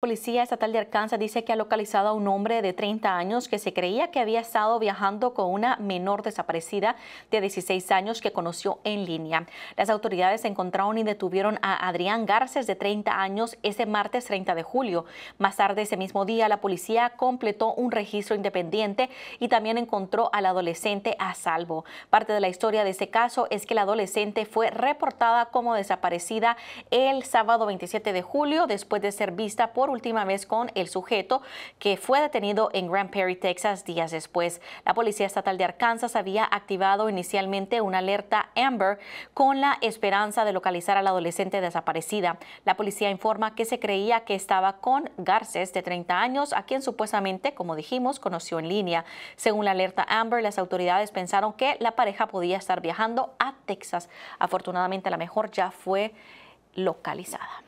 Policía Estatal de Arkansas dice que ha localizado a un hombre de 30 años que se creía que había estado viajando con una menor desaparecida de 16 años que conoció en línea. Las autoridades encontraron y detuvieron a Adrián Garces de 30 años ese martes 30 de julio. Más tarde ese mismo día la policía completó un registro independiente y también encontró al adolescente a salvo. Parte de la historia de este caso es que la adolescente fue reportada como desaparecida el sábado 27 de julio después de ser vista por última vez con el sujeto que fue detenido en Grand Prairie, Texas, días después. La Policía Estatal de Arkansas había activado inicialmente una alerta Amber con la esperanza de localizar a la adolescente desaparecida. La policía informa que se creía que estaba con Garces, de 30 años, a quien supuestamente, como dijimos, conoció en línea. Según la alerta Amber, las autoridades pensaron que la pareja podía estar viajando a Texas. Afortunadamente, la mejor ya fue localizada.